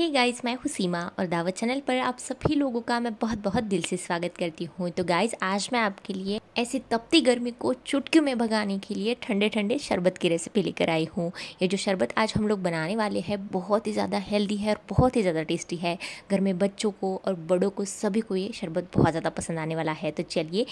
hey guys मैं हुसीमा और दावत चैनल पर आप सभी लोगों का मैं बहुत बहुत दिल से स्वागत करती हूँ तो गाइस आज मैं आपके लिए ऐसी तपती गर्मी को चुटकी में भगाने के लिए ठंडे ठंडे शरबत की रेसिपी लेकर आई हूँ ये जो शरबत आज हम लोग बनाने वाले हैं बहुत ही ज़्यादा हेल्दी है और बहुत ही ज़्यादा टेस्टी है घर में बच्चों को और बड़ों को सभी को ये शरबत बहुत ज़्यादा पसंद आने वाला है तो चलिए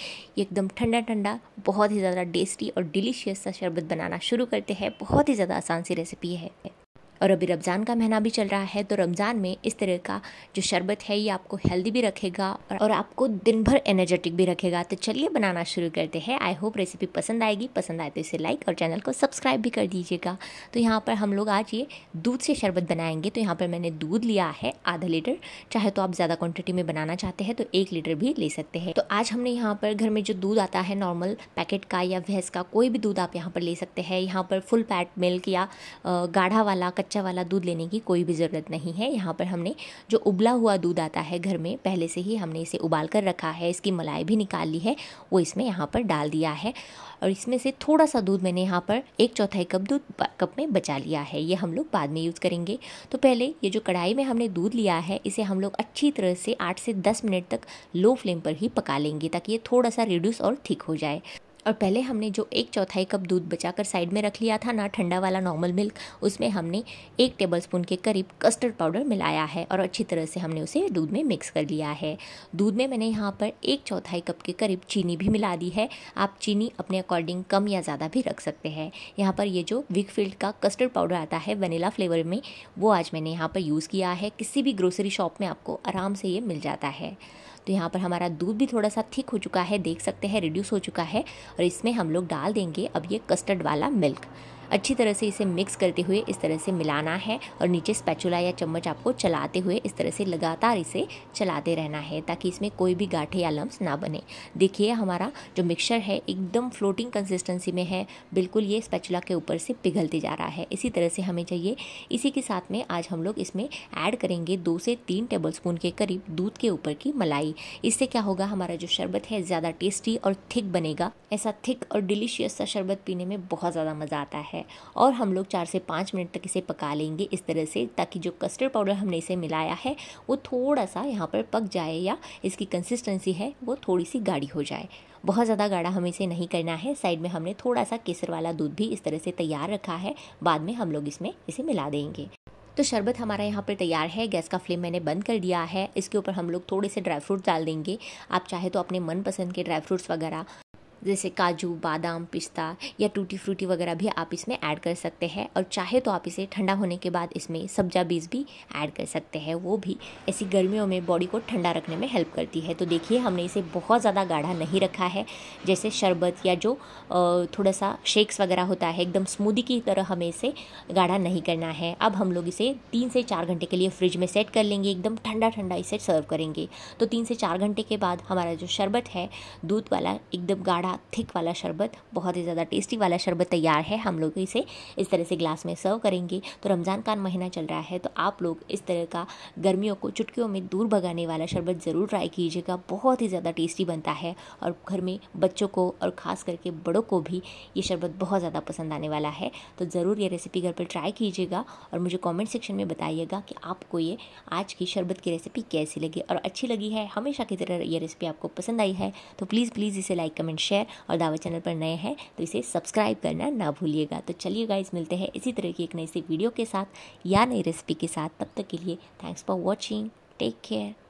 एकदम ठंडा ठंडा बहुत ही ज़्यादा टेस्टी और डिलीशियस सा शरबत बनाना शुरू करते हैं बहुत ही ज़्यादा आसान सी रेसिपी है और अभी रमज़ान का महीना भी चल रहा है तो रमज़ान में इस तरह का जो शरबत है ये आपको हेल्दी भी रखेगा और आपको दिन भर एनर्जेटिक भी रखेगा तो चलिए बनाना शुरू करते हैं आई होप रेसिपी पसंद आएगी पसंद आए तो इसे लाइक और चैनल को सब्सक्राइब भी कर दीजिएगा तो यहाँ पर हम लोग आज ये दूध से शरबत बनाएंगे तो यहाँ पर मैंने दूध लिया है आधा लीटर चाहे तो आप ज़्यादा क्वान्टिटी में बनाना चाहते हैं तो एक लीटर भी ले सकते हैं तो आज हमने यहाँ पर घर में जो दूध आता है नॉर्मल पैकेट का या भैंस का कोई भी दूध आप यहाँ पर ले सकते हैं यहाँ पर फुल पैट मिल्क या गाढ़ा वाला कच्चा वाला दूध लेने की कोई भी ज़रूरत नहीं है यहाँ पर हमने जो उबला हुआ दूध आता है घर में पहले से ही हमने इसे उबाल कर रखा है इसकी मलाई भी निकाल ली है वो इसमें यहाँ पर डाल दिया है और इसमें से थोड़ा सा दूध मैंने यहाँ पर एक चौथाई कप दूध कप में बचा लिया है ये हम लोग बाद में यूज़ करेंगे तो पहले ये जो कढ़ाई में हमने दूध लिया है इसे हम लोग अच्छी तरह से आठ से दस मिनट तक लो फ्लेम पर ही पका लेंगे ताकि ये थोड़ा सा रिड्यूस और ठीक हो जाए और पहले हमने जो एक चौथाई कप दूध बचाकर साइड में रख लिया था ना ठंडा वाला नॉर्मल मिल्क उसमें हमने एक टेबल स्पून के करीब कस्टर्ड पाउडर मिलाया है और अच्छी तरह से हमने उसे दूध में मिक्स कर लिया है दूध में मैंने यहाँ पर एक चौथाई कप के करीब चीनी भी मिला दी है आप चीनी अपने अकॉर्डिंग कम या ज़्यादा भी रख सकते हैं यहाँ पर ये जो विकफील्ड का कस्टर्ड पाउडर आता है वनीला फ्लेवर में वो आज मैंने यहाँ पर यूज़ किया है किसी भी ग्रोसरी शॉप में आपको आराम से ये मिल जाता है तो यहाँ पर हमारा दूध भी थोड़ा सा थिक हो चुका है देख सकते हैं रिड्यूस हो चुका है और इसमें हम लोग डाल देंगे अब ये कस्टर्ड वाला मिल्क अच्छी तरह से इसे मिक्स करते हुए इस तरह से मिलाना है और नीचे स्पैचुला या चम्मच आपको चलाते हुए इस तरह से लगातार इसे चलाते रहना है ताकि इसमें कोई भी गाठे या लम्ब ना बने देखिए हमारा जो मिक्सर है एकदम फ्लोटिंग कंसिस्टेंसी में है बिल्कुल ये स्पैचुला के ऊपर से पिघलते जा रहा है इसी तरह से हमें चाहिए इसी के साथ में आज हम लोग इसमें ऐड करेंगे दो से तीन टेबल स्पून के करीब दूध के ऊपर की मलाई इससे क्या होगा हमारा जो शरबत है ज़्यादा टेस्टी और थिक बनेगा ऐसा थिक और डिलीशियस सा शरबत पीने में बहुत ज़्यादा मज़ा आता है है और हम लोग चार से पाँच मिनट तक इसे पका लेंगे इस तरह से ताकि जो कस्टर्ड पाउडर हमने इसे मिलाया है वो थोड़ा सा यहाँ पर पक जाए या इसकी कंसिस्टेंसी है वो थोड़ी सी गाढ़ी हो जाए बहुत ज़्यादा गाढ़ा हमें इसे नहीं करना है साइड में हमने थोड़ा सा केसर वाला दूध भी इस तरह से तैयार रखा है बाद में हम लोग इसमें इसे मिला देंगे तो शरबत हमारा यहाँ पर तैयार है गैस का फ्लेम मैंने बंद कर दिया है इसके ऊपर हम लोग थोड़े से ड्राई फ्रूट्स डाल देंगे आप चाहे तो अपने मनपसंद के ड्राई फ्रूट्स वगैरह जैसे काजू बादाम पिस्ता या टूटी फ्रूटी वगैरह भी आप इसमें ऐड कर सकते हैं और चाहे तो आप इसे ठंडा होने के बाद इसमें सब्जा बीज भी ऐड कर सकते हैं वो भी ऐसी गर्मियों में बॉडी को ठंडा रखने में हेल्प करती है तो देखिए हमने इसे बहुत ज़्यादा गाढ़ा नहीं रखा है जैसे शरबत या जो थोड़ा सा शेक्स वगैरह होता है एकदम स्मूदी की तरह हमें इसे गाढ़ा नहीं करना है अब हम लोग इसे तीन से चार घंटे के लिए फ्रिज में सेट कर लेंगे एकदम ठंडा ठंडा इसे सर्व करेंगे तो तीन से चार घंटे के बाद हमारा जो शरबत है दूध वाला एकदम गाढ़ा बड़ा थिक वाला शरबत बहुत ही ज़्यादा टेस्टी वाला शरबत तैयार है हम लोग इसे इस तरह से ग्लास में सर्व करेंगे तो रमज़ान का महीना चल रहा है तो आप लोग इस तरह का गर्मियों को चुटकियों में दूर भगाने वाला शरबत ज़रूर ट्राई कीजिएगा बहुत ही ज़्यादा टेस्टी बनता है और घर में बच्चों को और ख़ास करके बड़ों को भी ये शरबत बहुत ज़्यादा पसंद आने वाला है तो ज़रूर ये रेसिपी घर पर ट्राई कीजिएगा और मुझे कॉमेंट सेक्शन में बताइएगा कि आपको ये आज की शरबत की रेसिपी कैसी लगी और अच्छी लगी है हमेशा की तरह ये रेसिपी आपको पसंद आई है तो प्लीज़ प्लीज़ इसे लाइक कमेंट शेयर शेयर और दावा चैनल पर नए हैं तो इसे सब्सक्राइब करना ना भूलिएगा तो चलिए गाइज मिलते हैं इसी तरह की एक नई सी वीडियो के साथ या नई रेसिपी के साथ तब तक के लिए thanks for watching take care